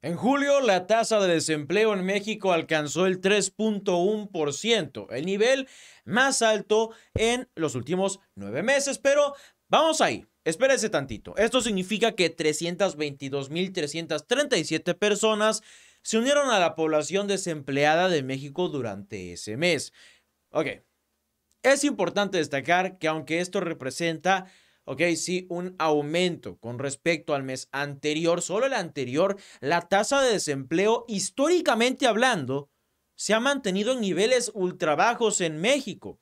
En julio, la tasa de desempleo en México alcanzó el 3.1%, el nivel más alto en los últimos nueve meses, pero vamos ahí. Espérese tantito. Esto significa que 322.337 personas se unieron a la población desempleada de México durante ese mes. Ok. Es importante destacar que aunque esto representa ¿ok? Sí, un aumento con respecto al mes anterior, solo el anterior, la tasa de desempleo, históricamente hablando, se ha mantenido en niveles ultra bajos en México.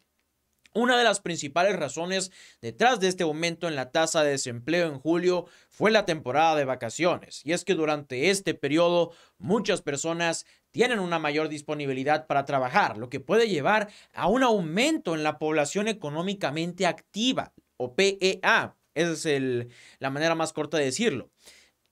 Una de las principales razones detrás de este aumento en la tasa de desempleo en julio fue la temporada de vacaciones, y es que durante este periodo muchas personas tienen una mayor disponibilidad para trabajar, lo que puede llevar a un aumento en la población económicamente activa, o PEA. Esa es la manera más corta de decirlo.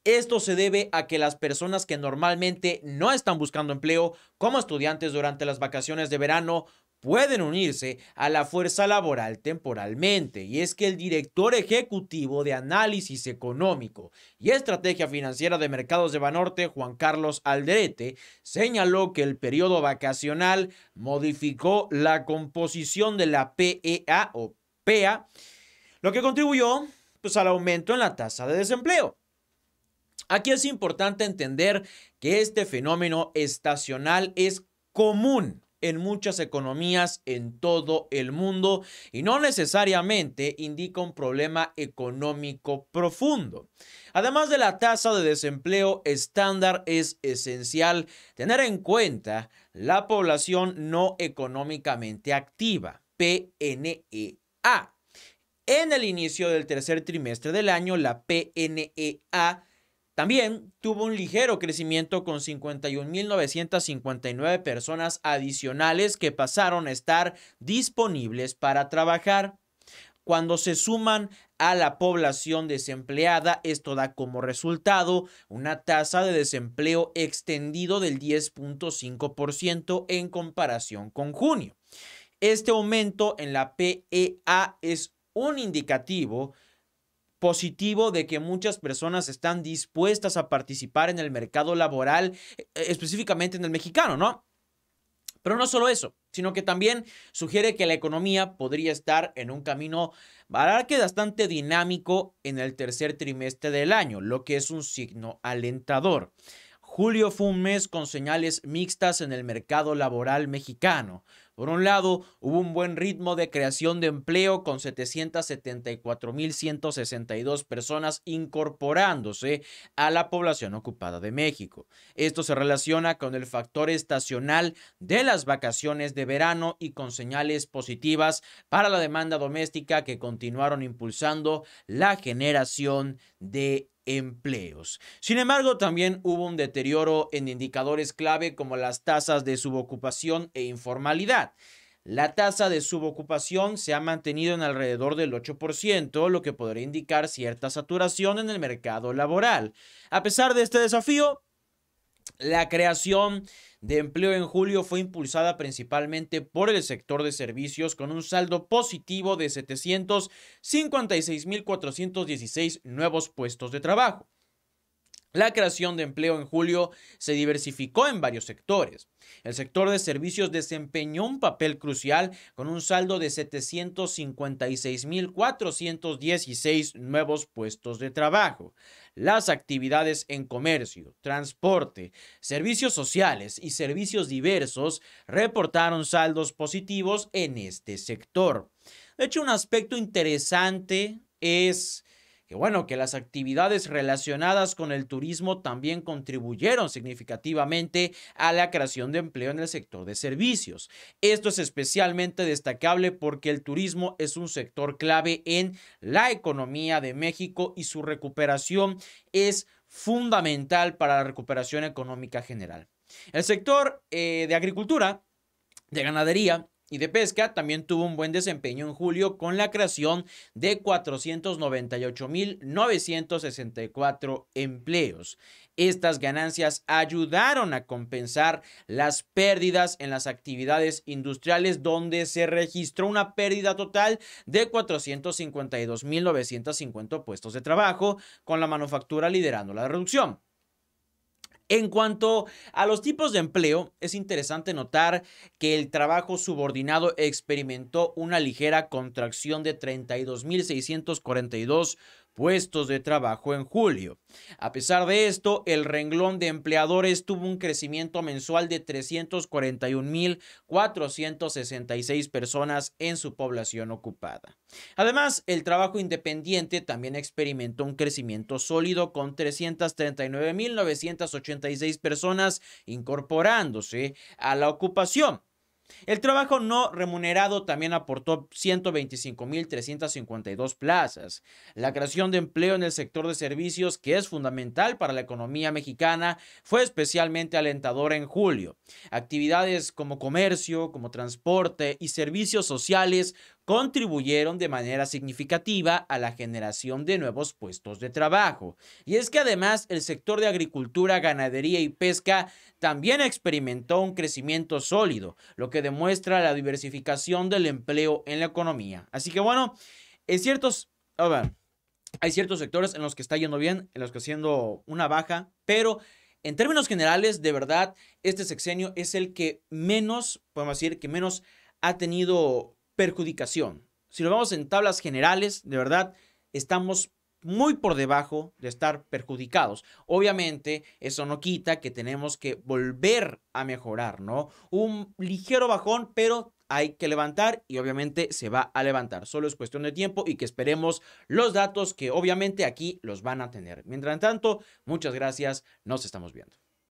Esto se debe a que las personas que normalmente no están buscando empleo como estudiantes durante las vacaciones de verano pueden unirse a la fuerza laboral temporalmente. Y es que el director ejecutivo de análisis económico y estrategia financiera de mercados de Banorte, Juan Carlos Alderete, señaló que el periodo vacacional modificó la composición de la PEA o PEA lo que contribuyó pues, al aumento en la tasa de desempleo. Aquí es importante entender que este fenómeno estacional es común en muchas economías en todo el mundo y no necesariamente indica un problema económico profundo. Además de la tasa de desempleo estándar, es esencial tener en cuenta la población no económicamente activa, PNEA en el inicio del tercer trimestre del año, la PNEA también tuvo un ligero crecimiento con 51.959 personas adicionales que pasaron a estar disponibles para trabajar. Cuando se suman a la población desempleada, esto da como resultado una tasa de desempleo extendido del 10.5% en comparación con junio. Este aumento en la PEA es un indicativo positivo de que muchas personas están dispuestas a participar en el mercado laboral, e, e, específicamente en el mexicano, ¿no? Pero no solo eso, sino que también sugiere que la economía podría estar en un camino que bastante dinámico en el tercer trimestre del año, lo que es un signo alentador. Julio fue un mes con señales mixtas en el mercado laboral mexicano. Por un lado, hubo un buen ritmo de creación de empleo con 774.162 personas incorporándose a la población ocupada de México. Esto se relaciona con el factor estacional de las vacaciones de verano y con señales positivas para la demanda doméstica que continuaron impulsando la generación de empleos. Sin embargo, también hubo un deterioro en indicadores clave como las tasas de subocupación e informalidad. La tasa de subocupación se ha mantenido en alrededor del 8%, lo que podría indicar cierta saturación en el mercado laboral. A pesar de este desafío, la creación de empleo en julio fue impulsada principalmente por el sector de servicios con un saldo positivo de 756.416 nuevos puestos de trabajo. La creación de empleo en julio se diversificó en varios sectores. El sector de servicios desempeñó un papel crucial con un saldo de 756.416 nuevos puestos de trabajo. Las actividades en comercio, transporte, servicios sociales y servicios diversos reportaron saldos positivos en este sector. De hecho, un aspecto interesante es bueno, que las actividades relacionadas con el turismo también contribuyeron significativamente a la creación de empleo en el sector de servicios. Esto es especialmente destacable porque el turismo es un sector clave en la economía de México y su recuperación es fundamental para la recuperación económica general. El sector eh, de agricultura, de ganadería, y de pesca también tuvo un buen desempeño en julio con la creación de 498.964 empleos. Estas ganancias ayudaron a compensar las pérdidas en las actividades industriales donde se registró una pérdida total de 452.950 puestos de trabajo, con la manufactura liderando la reducción. En cuanto a los tipos de empleo, es interesante notar que el trabajo subordinado experimentó una ligera contracción de 32.642 puestos de trabajo en julio. A pesar de esto, el renglón de empleadores tuvo un crecimiento mensual de 341.466 personas en su población ocupada. Además, el trabajo independiente también experimentó un crecimiento sólido con 339.986 personas incorporándose a la ocupación el trabajo no remunerado también aportó 125.352 plazas. La creación de empleo en el sector de servicios, que es fundamental para la economía mexicana, fue especialmente alentadora en julio. Actividades como comercio, como transporte y servicios sociales contribuyeron de manera significativa a la generación de nuevos puestos de trabajo. Y es que además el sector de agricultura, ganadería y pesca también experimentó un crecimiento sólido, lo que demuestra la diversificación del empleo en la economía. Así que bueno, ciertos... hay ciertos sectores en los que está yendo bien, en los que haciendo una baja, pero en términos generales, de verdad, este sexenio es el que menos, podemos decir, que menos ha tenido perjudicación. Si lo vemos en tablas generales, de verdad, estamos muy por debajo de estar perjudicados. Obviamente, eso no quita que tenemos que volver a mejorar, ¿no? Un ligero bajón, pero hay que levantar y obviamente se va a levantar. Solo es cuestión de tiempo y que esperemos los datos que obviamente aquí los van a tener. Mientras tanto, muchas gracias, nos estamos viendo.